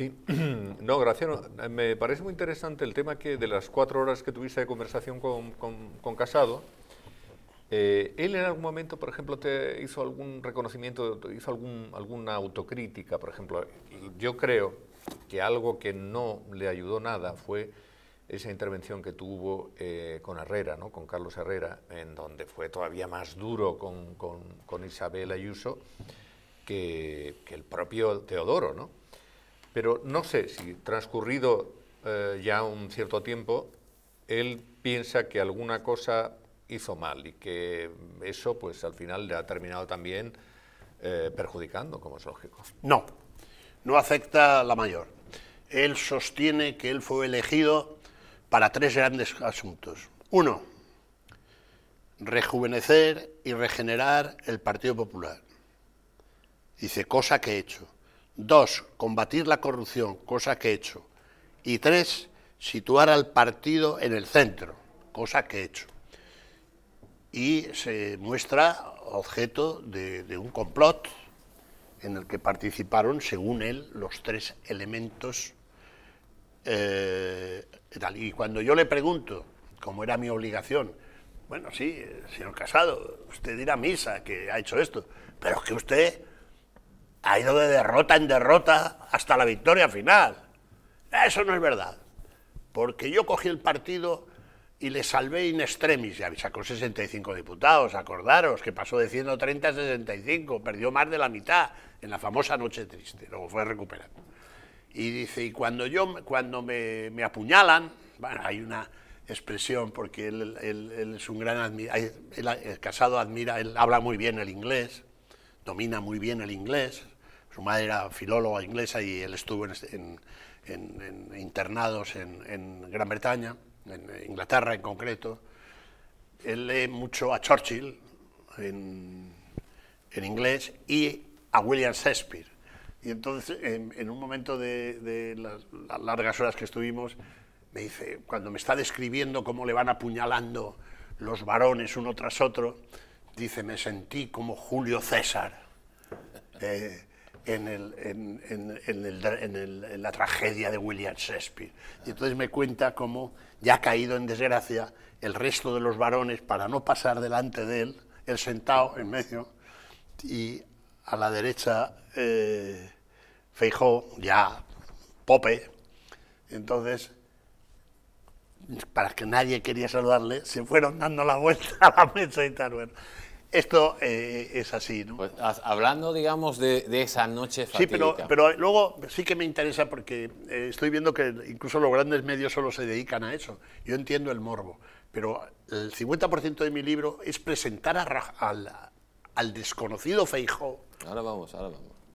Sí. No, Graciano, me parece muy interesante el tema que de las cuatro horas que tuviste de conversación con, Casado, eh, él en algún momento, por ejemplo, te hizo algún reconocimiento, hizo algún, alguna autocrítica, por ejemplo. Yo creo que algo que no le ayudó nada fue esa intervención que tuvo eh, con Herrera, ¿no? con Carlos Herrera, en donde fue todavía más duro con, Isabel Ayuso que, que el propio Teodoro, ¿no? Pero no sé si transcurrido eh, ya un cierto tiempo, él piensa que alguna cosa hizo mal y que eso pues al final le ha terminado también eh, perjudicando, como es lógico. No, no afecta la mayor. Él sostiene que él fue elegido para tres grandes asuntos. Uno, rejuvenecer y regenerar el Partido Popular. Dice, cosa que he hecho. Dos, combatir la corrupción, cosa que he hecho. Y tres, situar al partido en el centro, cosa que he hecho. Y se muestra objeto de, un complot en el que participaron, según él, los tres elementos. Eh, y cuando yo le pregunto, como era mi obligación, bueno, sí, eh, señor Casado, usted dirá misa que ha hecho esto, pero es que usted ha ido de derrota en derrota hasta la victoria final. Eso no es verdad, porque yo cogí el partido y le salvé in extremis, y sacó 65 diputados, acordaros, que pasó de 130 a 65, perdió más de la mitad en la famosa Noche Triste, luego fue recuperando. Y dice, y cuando, yo, cuando me, apuñalan, hay una expresión, porque él, es un gran él, el casado admira, él habla muy bien el inglés, domina muy bien el inglés, su madre era filóloga inglesa y él estuvo en, este, en, internados en, Gran Bretaña, en Inglaterra en concreto. Él lee mucho a Churchill en, inglés y a William Shakespeare. Y entonces, en, un momento de, las, las largas horas que estuvimos, me dice, cuando me está describiendo cómo le van apuñalando los varones uno tras otro, dice, me sentí como Julio César. Eh, en, el, en, en, la tragedia de William Shakespeare. Y entonces me cuenta cómo, ya ha caído en desgracia, el resto de los varones, para no pasar delante de él, él sentado en medio, y a la derecha eh, Feijó, ya Pope, entonces para que nadie quería saludarle, se fueron dando la vuelta a la mesa y tal esto eh, es así, ¿no? Pues, hablando, digamos, de, esa noche fatídica. Sí, pero, luego sí que me interesa porque eh, estoy viendo que incluso los grandes medios solo se dedican a eso. Yo entiendo el morbo, pero el 50% de mi libro es presentar al, al desconocido Feijó. Ahora vamos, ahora vamos.